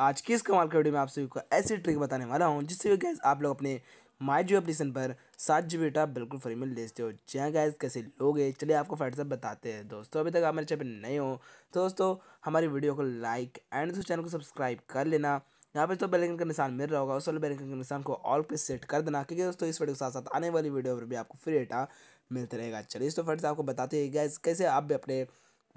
आज की इस कमाल के वीडियो में आप सभी को ऐसी ट्रिक बताने वाला हूँ जिससे गैस आप लोग अपने माई जियो एप्लीकेशन पर सात जी बेटा बिल्कुल फ्री में ले सकते हो जहाँ गैस कैसे लोगे चलिए आपको से बताते हैं दोस्तों अभी तक आप मेरे चैनल नए हो तो दोस्तों हमारी वीडियो को लाइक एंड चैनल को सब्सक्राइब कर लेना यहाँ पे तो बेलकन का निशान मिल रहा होगा उस वाले बेलकन के निशान को ऑल पे सेट कर देना क्योंकि दोस्तों इस वीडियो के साथ साथ आने वाली वीडियो पर भी आपको फ्री डेटा मिलता रहेगा चलिए दोस्तों तो फ्रेंड्स आपको बताते हैं गैस कैसे आप भी अपने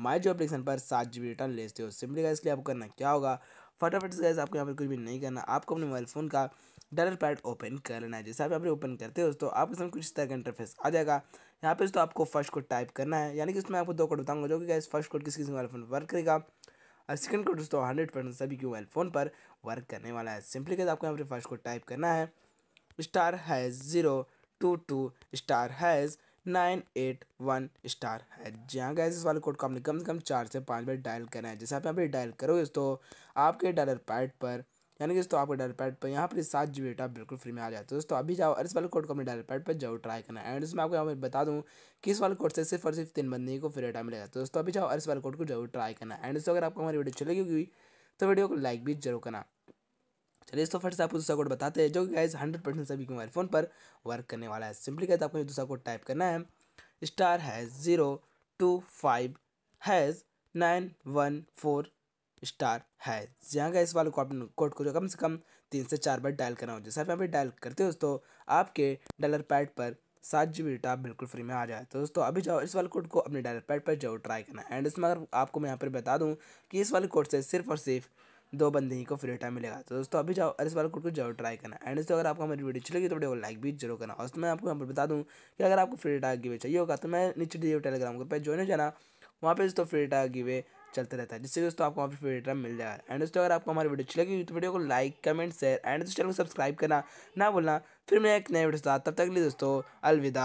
माई जो एप्लीकेशन पर सात जी डेटा ले सकते हो सिंपली गैस के लिए आपको करना क्या होगा फटाफट से गैस आपको यहाँ पर कुछ भी नहीं करना आपको अपने मोबाइल फ़ोन का डलर पैड ओपन करना है जैसे आप यहाँ पर ओपन करते हो दोस्तों आपके सामने कुछ इस तरह का इंटरफेस आ जाएगा यहाँ पर दोस्तों आपको फर्स्ट कोड टाइप करना है यानी कि उसमें आपको दो कोड बताऊंगा जो कि गैस फर्स्ट कोड किसी किसी मोबाइल फ़ोन वर्क करेगा और सेकंड कोड दोस्तों हंड्रेड परसेंट सभी के मोबाइल फ़ोन पर वर्क करने वाला है सिंपली गैस आपको यहाँ पर फर्स्ट कोड टाइप करना है star hash zero two two star hash nine eight one star है जी हाँ गैस इस वाले कोड को आपने कम से कम चार से पाँच बार डायल करना है जैसे आप यहाँ पर डायल करोगे तो आपके डायलर पैड पर यानी कि दोस्तों आपके डायल पैड पर यहाँ पर सात जी डेटा बिल्कुल फ्री में आ जाता है दोस्तों अभी जाओ और इस वाले कोड को अपने डायल पैड पर जरूर ट्राई करना एंड इसमें आपको यहाँ पर बता दूँ कि इस वाले कोड से सिर्फ और सिर्फ तीन बंदे को फ्री डेटा मिलेगा तो दोस्तों अभी जाओ और इस वाले कोड को जरूर ट्राई करना एंड दोस्तों अगर आपको हमारी वीडियो चलेगी हुई तो वीडियो को लाइक भी जरूर करना चलिए ऑफ फट से आपको दूसरा कोड बताते हैं जो कि गाइज हंड्रेड परसेंट सभी मोबाइल फ़ोन पर वर्क करने वाला है सिंपली कहते आपको दूसरा कोड टाइप करना है star hash zero two five hash nine one four star है यहाँ का इस वाले को आपने कोड को जो कम से कम तीन से चार बार डायल करना हो जैसे आप यहाँ पर डायल करते हो दोस्तों आपके डलर पैड पर सात जी बी डेटा बिल्कुल फ्री में आ जाए तो दोस्तों अभी जाओ इस वाले कोड को अपने डायलर पैड पर जरूर ट्राई करना एंड इसमें अगर आपको मैं यहाँ पर बता दूँ कि इस वाले कोड से सिर्फ और सिर्फ दो बंदे ही को फ्री टाइम मिलेगा तो दोस्तों अभी जाओ इस बार कोड को जरूर ट्राई करना एंड दोस्तों अगर आपको हमारी वीडियो अच्छी लगी तो वीडियो को लाइक भी जरूर करना और मैं आपको यहाँ पर बता दूँ कि अगर आपको फ्री टाइम गिवे चाहिए होगा तो मैं नीचे डी टेलीग्राम ग्रुप पर ज्वाइन हो जाना वहाँ पर दोस्तों फ्री टाइम गिवे चलते रहता है जिससे दोस्तों आपको वहाँ पर फ्री टाइम मिल जाएगा एंड दोस्तों अगर आपको हमारी वीडियो अच्छी लगी तो वीडियो को like comment share and channel को सब्सक्राइब करना ना बोलना फिर मैं एक नए वीडियो साथ तब तक लिए दोस्तों अलविदा